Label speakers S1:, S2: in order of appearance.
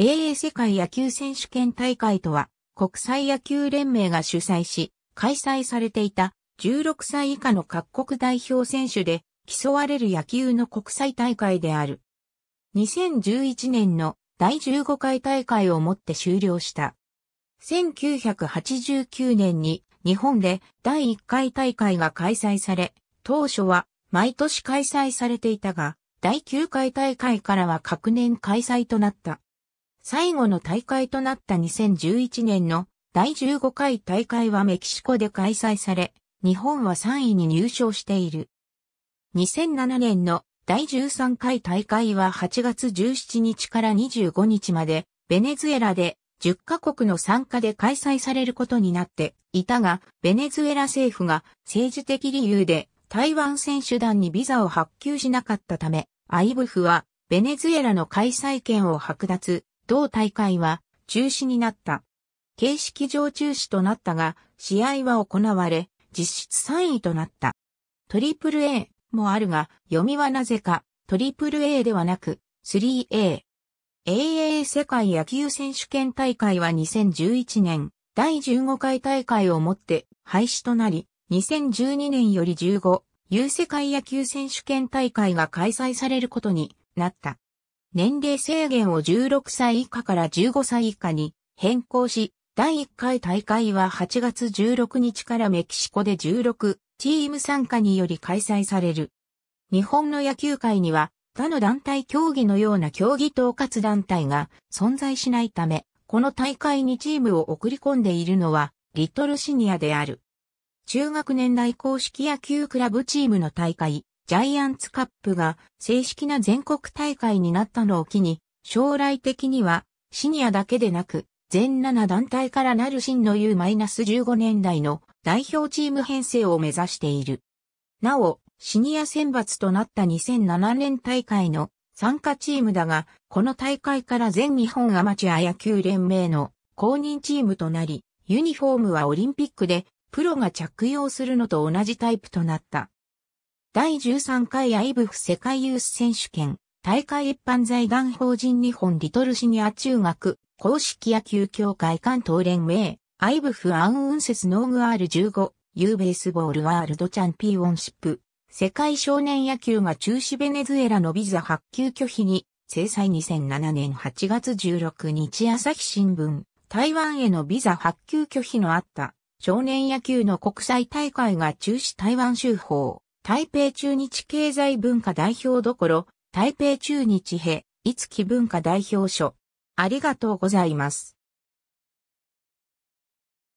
S1: AA 世界野球選手権大会とは、国際野球連盟が主催し、開催されていた16歳以下の各国代表選手で競われる野球の国際大会である。2011年の第15回大会をもって終了した。1989年に日本で第1回大会が開催され、当初は毎年開催されていたが、第9回大会からは各年開催となった。最後の大会となった2011年の第15回大会はメキシコで開催され、日本は3位に入賞している。2007年の第13回大会は8月17日から25日まで、ベネズエラで10カ国の参加で開催されることになっていたが、ベネズエラ政府が政治的理由で台湾選手団にビザを発給しなかったため、i ブ f はベネズエラの開催権を剥奪、同大会は中止になった。形式上中止となったが、試合は行われ、実質3位となった。トリプル A もあるが、読みはなぜか、トリプル A ではなく、3A。AAA 世界野球選手権大会は2011年、第15回大会をもって廃止となり、2012年より15、U 世界野球選手権大会が開催されることになった。年齢制限を16歳以下から15歳以下に変更し、第1回大会は8月16日からメキシコで16チーム参加により開催される。日本の野球界には他の団体競技のような競技統括団体が存在しないため、この大会にチームを送り込んでいるのはリトルシニアである。中学年代公式野球クラブチームの大会、ジャイアンツカップが正式な全国大会になったのを機に、将来的にはシニアだけでなく、全7団体からなる真の U-15 年代の代表チーム編成を目指している。なお、シニア選抜となった2007年大会の参加チームだが、この大会から全日本アマチュア野球連盟の公認チームとなり、ユニフォームはオリンピックでプロが着用するのと同じタイプとなった。第13回アイブフ世界ユース選手権、大会一般財団法人日本リトルシニア中学、公式野球協会関東連盟、アイブフアンウンセスノーグアール15、ユーベースボールワールドチャンピオンシップ、世界少年野球が中止ベネズエラのビザ発給拒否に、制裁2007年8月16日朝日新聞、台湾へのビザ発給拒否のあった、少年野球の国際大会が中止台湾州法。台北中日経済文化代表どころ、台北中日へ、いつき文化代表所。ありがとうございます。